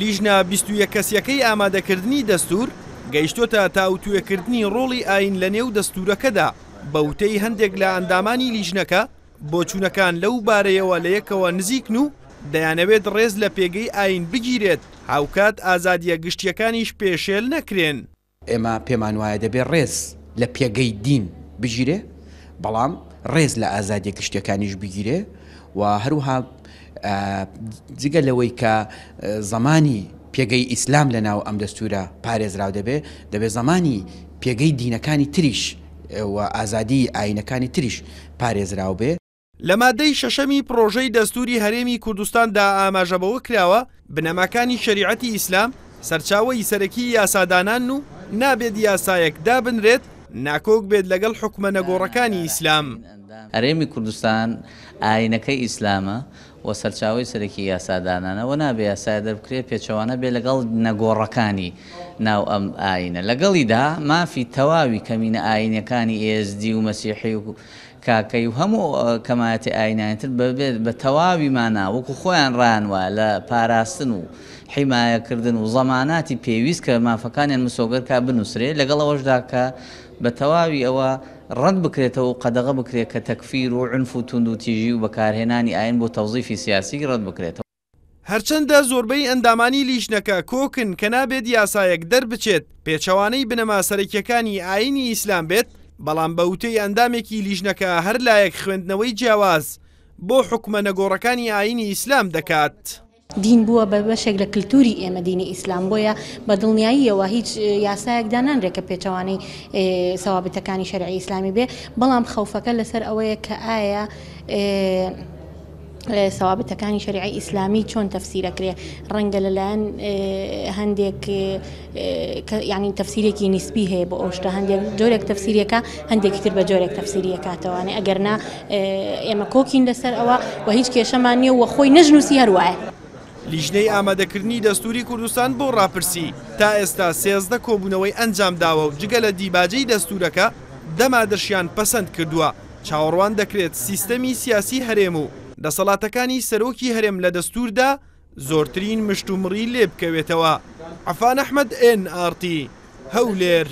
لیژنە 21 کەسیەکەی ئامادەکردنی دەستور گەیشتۆتە تاوتوێکردنی ڕۆڵی ئاین لە نێو دەستورەکەدا بەوتەی هەندێک لە ئەندامانی لیژنەکە بۆچوونەکان لەو بارەیەوە لە یەکەوە نزیکن و دەیانەوێت ڕێز لە پێگەی ئاین بگیرێت هاوکات ئازادیە گشتیەکانیش پێشێل نەکرێن ئێمە پێمان وایە دەبێت ڕێز لە پێگەی دین بگیرێ بەڵام ڕێز لە ئازادیە گشتەکانیش بگیرێ و هەروها جگە لەوەی کە زمانی پێگەی ئیسلام لە ناو ئەم دەستورە پارێزراو دەبێ دەبێت زمانی پێگەی دینەکانی تریش و ئازادی ئاینەکانی تریش پارێزراو بێ لە مادەی شەشەمی پرۆژەی دەستوری هەرێمی کوردستاندا ئاماژەبەوە کراوە بنەماکانی شریعەتی ئیسلام سەرچاوەی سەرەکی یاسادانان و نابێت یاسایەک دابنرێت ناکۆک بێت لەگەڵ حکومە نەگۆڕەکانی ئیسلام هەرێمی کوردستان ئاینەکەی ئیسلامە و سەرچاوی سەرەکی یاسادانانەوە نابێ یاسای دەبکرێ پێچەوانە بێ لەگەڵ نەگۆڕەکانی ناو ئەم ئاینە لەگەڵیدا مافی تەواوی کەمینە ئاینەکانی ئSD و مەسیحی و کاکەی و هەموو کەماتی ئاینانتر ببێت بە تەواوی مانا وەکو خۆیان ڕانوە لە پاراستن و حیمایەکردن و زەماناتی پێویست کە مافەکانیان مسۆگەر کا بنووسێ لەگەڵەوەشدا کە بە تەواوی ئەوە ڕەت بکرێتەوە قەدەغە بکرێت کە تەکفیر و عنف و تونند و تیژی و بەکارهێنانی ئاین بۆ تەوزیفی گەشتی سیاسی ڕەت بکرێتەوە هەرچەندە زۆربەی ئەندامانی لیشنەکە کۆکن کە نابێت یاسایەک دەربچێت پێچەوانەی بنەماسەرەکیەکانی ئاینی ئیسلام بێت بەڵام بە وتەی ئەندامێکی لیژنەکە هەر لایەک خوێندنەوەی جیاواز بۆ حکومە نەگۆڕەکانی ئاینی ئیسلام دەکات. دین بووە بە بەشێک لە کللتوری ئێمە دینی ئیسلام بۆیە بە دڵنیاییەوە هیچ یاسایەکدانان ڕێکە پێچەوانەی سەوابەتەکانی شەرعی ئیسلامی بێ بەڵام خەوفەکە لەسەر ئەوەیە کە ئایا سەوابەتەکانی شریعی ئیسلامی چۆن تەفسیرەکرێ ڕەنگە لەلایەن هەندێک ینی تەفسیرێکی نیسبی هەیە بۆ ئەوشتە هەندێک جۆرێک تەفسیریەکە هەندێکی تر بە جۆرێک تەفسیریەکاتەوانێ ئەگەرنا ئێمە کۆکین لەسەر ئەوە و هیچ کێشەمان نیە وە خۆی نەژنووسی هەروایە. لیژنەی ئامادەکردنی دەستوری کوردستان بۆ ڕاپرسی تا ئێستا سێزدە کۆبوونەوەی ئەنجام داوە و جگە لە دیباجەی دەستورەکە دەمادرشیان پەسەند کردووە چاوەڕوان دەکرێت سیستەمی سیاسی هەرێم و دەسەڵاتەکانی سەرۆکی هەرێم لە دەستوردا زۆرترین مشتومڕی لێ بکەوێتەوە عفان ئەحمد NRT هەولێر.